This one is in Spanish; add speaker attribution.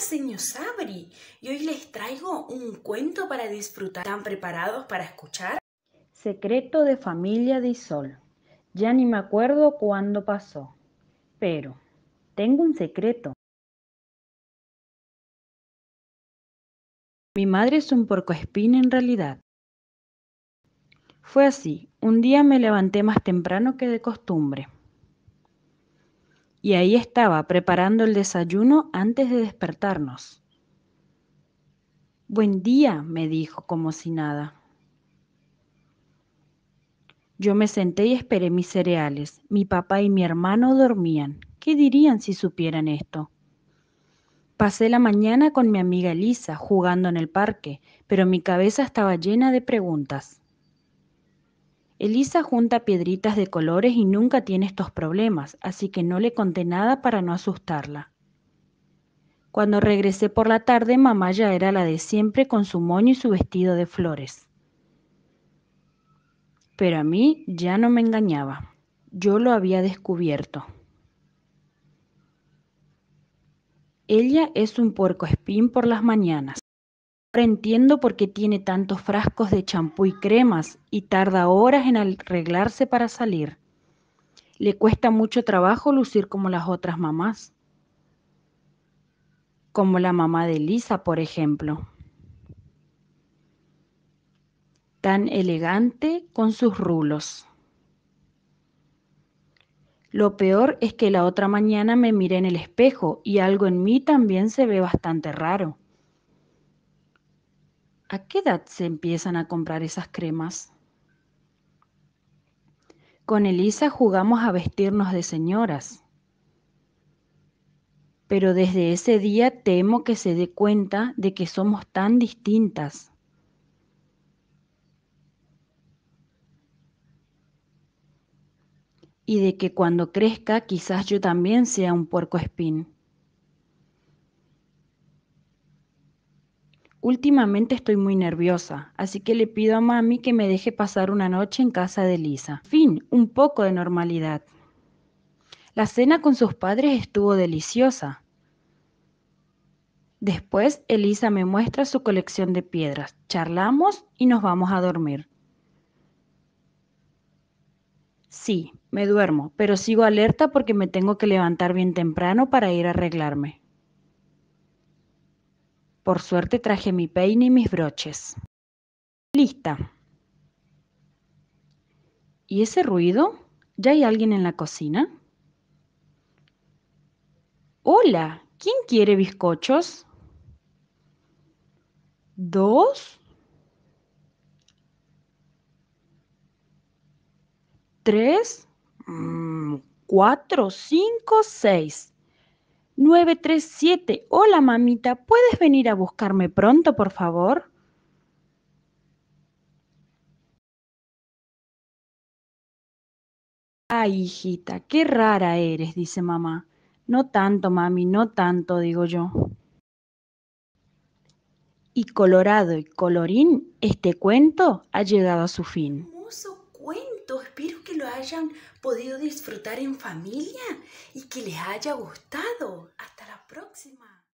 Speaker 1: señor Sabri, y hoy les traigo un cuento para disfrutar. ¿Están preparados para escuchar? Secreto de familia de Isol. Ya ni me acuerdo cuándo pasó, pero tengo un secreto. Mi madre es un porcoespina en realidad. Fue así, un día me levanté más temprano que de costumbre y ahí estaba preparando el desayuno antes de despertarnos. Buen día, me dijo como si nada. Yo me senté y esperé mis cereales. Mi papá y mi hermano dormían. ¿Qué dirían si supieran esto? Pasé la mañana con mi amiga Elisa jugando en el parque, pero mi cabeza estaba llena de preguntas. Elisa junta piedritas de colores y nunca tiene estos problemas, así que no le conté nada para no asustarla. Cuando regresé por la tarde, mamá ya era la de siempre con su moño y su vestido de flores. Pero a mí ya no me engañaba. Yo lo había descubierto. Ella es un puerco espín por las mañanas entiendo por qué tiene tantos frascos de champú y cremas y tarda horas en arreglarse para salir. Le cuesta mucho trabajo lucir como las otras mamás, como la mamá de Lisa, por ejemplo. Tan elegante con sus rulos. Lo peor es que la otra mañana me miré en el espejo y algo en mí también se ve bastante raro. ¿A qué edad se empiezan a comprar esas cremas? Con Elisa jugamos a vestirnos de señoras. Pero desde ese día temo que se dé cuenta de que somos tan distintas. Y de que cuando crezca quizás yo también sea un puerco espín. Últimamente estoy muy nerviosa, así que le pido a mami que me deje pasar una noche en casa de Elisa. Fin, un poco de normalidad. La cena con sus padres estuvo deliciosa. Después, Elisa me muestra su colección de piedras. Charlamos y nos vamos a dormir. Sí, me duermo, pero sigo alerta porque me tengo que levantar bien temprano para ir a arreglarme. Por suerte traje mi peine y mis broches. Lista. ¿Y ese ruido? ¿Ya hay alguien en la cocina? Hola, ¿quién quiere bizcochos? ¿Dos? ¿Tres? Mm, ¿Cuatro? ¿Cinco? ¿Seis? 937. Hola mamita, ¿puedes venir a buscarme pronto, por favor? Ay, hijita, qué rara eres, dice mamá. No tanto, mami, no tanto, digo yo. Y colorado y colorín, este cuento ha llegado a su fin. Hermoso cuento, hayan podido disfrutar en familia y que les haya gustado. Hasta la próxima.